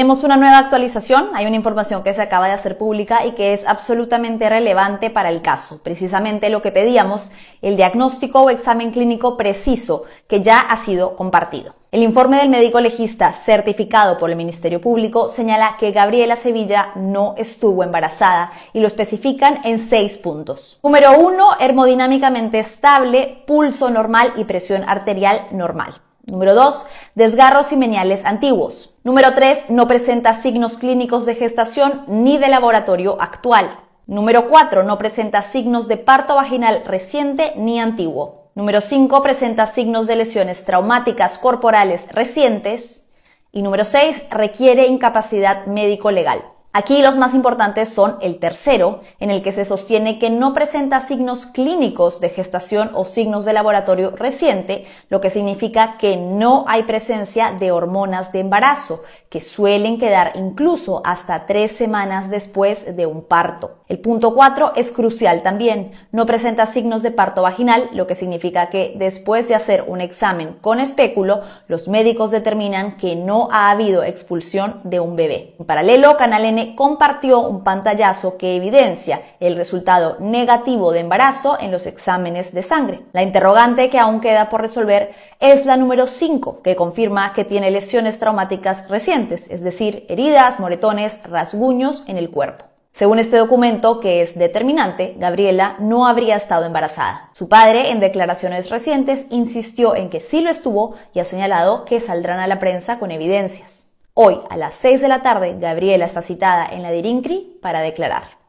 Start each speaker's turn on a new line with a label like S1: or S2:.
S1: Tenemos una nueva actualización, hay una información que se acaba de hacer pública y que es absolutamente relevante para el caso. Precisamente lo que pedíamos, el diagnóstico o examen clínico preciso que ya ha sido compartido. El informe del médico legista certificado por el Ministerio Público señala que Gabriela Sevilla no estuvo embarazada y lo especifican en seis puntos. Número uno, hermodinámicamente estable, pulso normal y presión arterial normal. Número 2. Desgarros y meniales antiguos. Número 3. No presenta signos clínicos de gestación ni de laboratorio actual. Número 4. No presenta signos de parto vaginal reciente ni antiguo. Número 5. Presenta signos de lesiones traumáticas corporales recientes. Y número 6. Requiere incapacidad médico-legal. Aquí los más importantes son el tercero, en el que se sostiene que no presenta signos clínicos de gestación o signos de laboratorio reciente, lo que significa que no hay presencia de hormonas de embarazo, que suelen quedar incluso hasta tres semanas después de un parto. El punto cuatro es crucial también, no presenta signos de parto vaginal, lo que significa que después de hacer un examen con espéculo, los médicos determinan que no ha habido expulsión de un bebé. En paralelo, Canal compartió un pantallazo que evidencia el resultado negativo de embarazo en los exámenes de sangre. La interrogante que aún queda por resolver es la número 5, que confirma que tiene lesiones traumáticas recientes, es decir, heridas, moretones, rasguños en el cuerpo. Según este documento, que es determinante, Gabriela no habría estado embarazada. Su padre, en declaraciones recientes, insistió en que sí lo estuvo y ha señalado que saldrán a la prensa con evidencias. Hoy, a las 6 de la tarde, Gabriela está citada en la DIRINCRI para declarar.